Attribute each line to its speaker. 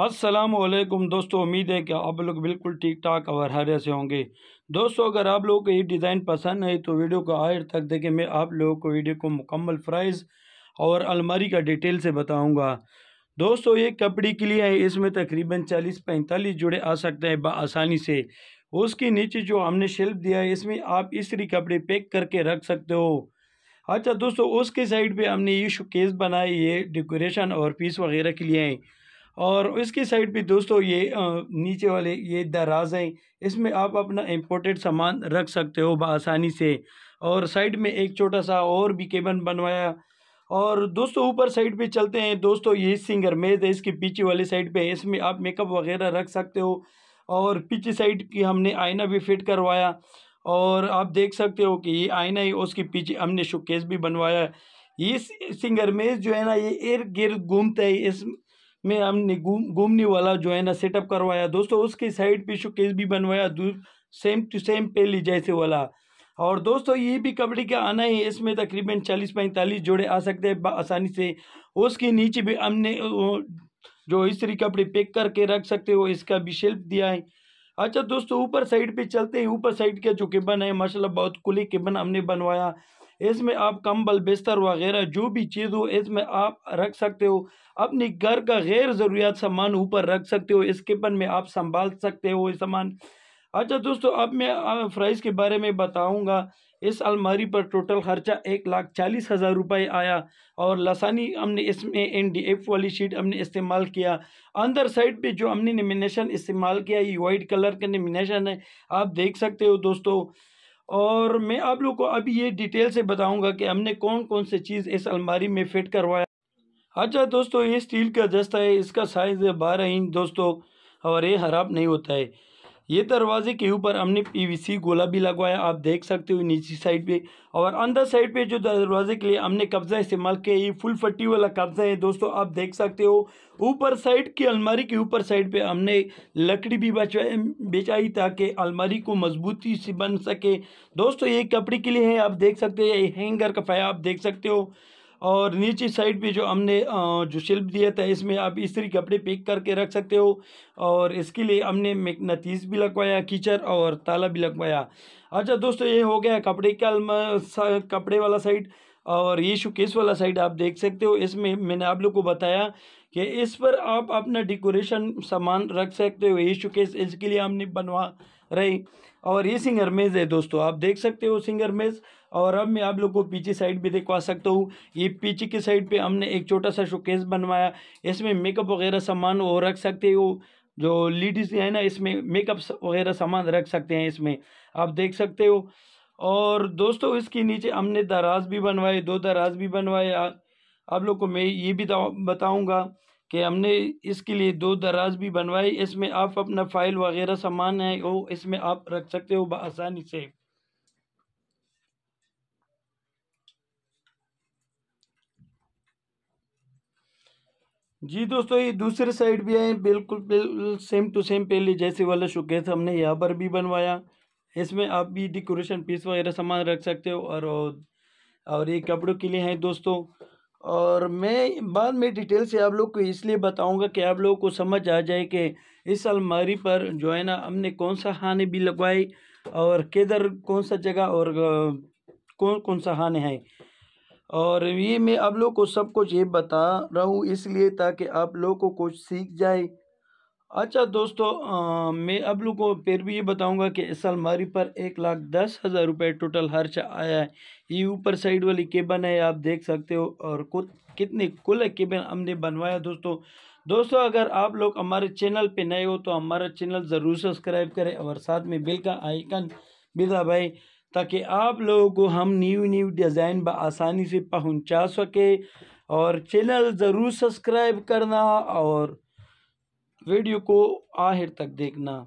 Speaker 1: असलम दोस्तों उम्मीद है कि आप लोग बिल्कुल ठीक ठाक और हरे से होंगे दोस्तों अगर आप लोगों को ये डिज़ाइन पसंद है तो वीडियो को आखिर तक देखें मैं आप लोगों को वीडियो को मुकम्मल प्राइस और अलमारी का डिटेल से बताऊंगा दोस्तों ये कपड़ी के लिए है इसमें तकरीबन चालीस पैंतालीस जुड़े आ सकते हैं आसानी से उसके नीचे जो हमने शेल्फ दिया है इसमें आप इसी कपड़े पैक करके रख सकते हो अच्छा दोस्तों उसके साइड पर हमने ये शोकेस बनाए ये डेकोरेशन और पीस वगैरह के लिए हैं और इसकी साइड पे दोस्तों ये नीचे वाले ये दराज हैं इसमें आप अपना इम्पोर्टेड सामान रख सकते हो आसानी से और साइड में एक छोटा सा और भी केबन बनवाया और दोस्तों ऊपर साइड पे चलते हैं दोस्तों ये सिंगर मेज़ है इसके पीछे वाली साइड पे इसमें आप मेकअप वगैरह रख सकते हो और पीछे साइड की हमने आईना भी फिट करवाया और आप देख सकते हो कि ये आईना ही उसके पीछे हमने शोकेस भी बनवाया ये सिंगर मेज जो है ना ये इर्द गिर्द घूमता है इस में हमने घूम घूमने वाला जो है ना सेटअप करवाया दोस्तों उसके साइड पे शोकेस भी बनवाया सेम टू सेम पहली जैसे वाला और दोस्तों ये भी कपड़े का आना है इसमें तकरीबन चालीस पैंतालीस जोड़े आ सकते हैं आसानी से उसके नीचे भी हमने जो इस कपड़े पैक करके रख सकते हो इसका भी शेल्फ दिया है अच्छा दोस्तों ऊपर साइड पे चलते हैं ऊपर साइड का जो केबन है माशाल्लाह बहुत कुली केबन हमने बनवाया इसमें आप कंबल बिस्तर वगैरह जो भी चीज़ हो इसमें आप रख सकते हो अपनी घर का गैर ज़रूरियात सामान ऊपर रख सकते हो पन में आप संभाल सकते हो ये सामान अच्छा दोस्तों अब मैं फ्राइज़ के बारे में बताऊंगा इस अलमारी पर टोटल ख़र्चा एक लाख चालीस हज़ार रुपये आया और लसानी हमने इसमें एन डी एफ वाली शीट हमने इस्तेमाल किया अंदर साइड पे जो हमने नमिनेशन इस्तेमाल किया ये वाइट कलर का नमिनेशन है आप देख सकते हो दोस्तों और मैं आप लोग को अभी ये डिटेल से बताऊंगा कि हमने कौन कौन से चीज़ इस अलमारी में फिट करवाया अच्छा दोस्तों ये स्टील का दस्ता है इसका साइज़ है बारह इंच दोस्तों और ये ख़राब नहीं होता है ये दरवाजे के ऊपर हमने पीवीसी गोला भी लगवाया आप देख सकते हो नीचे साइड पे और अंदर साइड पे जो दरवाजे के लिए हमने कब्जा इस्तेमाल किया ये फुल फट्टी वाला कब्जा है दोस्तों आप देख सकते हो ऊपर साइड की अलमारी के ऊपर साइड पे हमने लकड़ी भी बचाई बेचाई ताकि अलमारी को मजबूती से बन सके दोस्तों ये कपड़े के लिए है आप देख सकते हो ये हैंगर का फाया आप देख सकते हो और नीचे साइड पे जो हमने जो शिल्प दिया था इसमें आप इस कपड़े पिक करके रख सकते हो और इसके लिए हमने मैगनातीस भी लगवाया कीचर और ताला भी लगवाया अच्छा दोस्तों ये हो गया कपड़े का कपड़े वाला साइड और ये शोकेस वाला साइड आप देख सकते हो इसमें मैंने आप लोग को बताया कि इस पर आप अपना डेकोरेशन सामान रख सकते हो ये शोकेस इसके लिए हमने बनवा रही और ये सिंगर मेज है दोस्तों आप देख सकते हो सिंगर मेज और अब मैं आप लोग को पीछे साइड भी दिखवा सकता हूँ ये पीछे की साइड पे हमने एक छोटा सा शोकेस बनवाया इसमें मेकअप वगैरह सामान वो रख सकते हो जो लेडीज़ है ना इसमें मेकअप वगैरह सामान रख सकते हैं इसमें आप देख सकते हो और दोस्तों इसके नीचे हमने दराज भी बनवाए दो दराज भी बनवाए आप लोग को मैं ये भी बताऊँगा कि हमने इसके लिए दो दराज भी बनवाई इसमें आप अपना फाइल वगैरह सामान है वो इसमें आप रख सकते हो आसानी से जी दोस्तों ये दूसरे साइड भी है बिल्कुल सेम टू सेम पहले जैसे वाला शोकेस हमने यहाँ पर भी बनवाया इसमें आप भी डेकोरेशन पीस वगैरह सामान रख सकते हो और और ये कपड़ों के लिए हैं दोस्तों और मैं बाद में डिटेल से आप लोग को इसलिए बताऊंगा कि आप लोगों को समझ आ जाए कि इस अलमारी पर जो है ना हमने कौन सा हाने भी लगवाई और किधर कौन सा जगह और कौन कौन सा हाने हैं और ये मैं आप लोग को सब कुछ ये बता रहा हूँ इसलिए ताकि आप लोग को कुछ सीख जाए अच्छा दोस्तों आ, मैं अब लोगों को फिर भी ये बताऊंगा कि इस अलमारी पर एक लाख दस हज़ार रुपये टोटल खर्च आया है ये ऊपर साइड वाली केबन है आप देख सकते हो और कुछ कितनी कुल केबन हमने बनवाया दोस्तों दोस्तों अगर आप लोग हमारे चैनल पे नए हो तो हमारा चैनल ज़रूर सब्सक्राइब करें और साथ में बिल का आइकन भी दबाएँ ताकि आप लोगों को हम न्यू न्यू डिज़ाइन आसानी से पहुँचा सके और चैनल ज़रूर सब्सक्राइब करना और वीडियो को आखिर तक देखना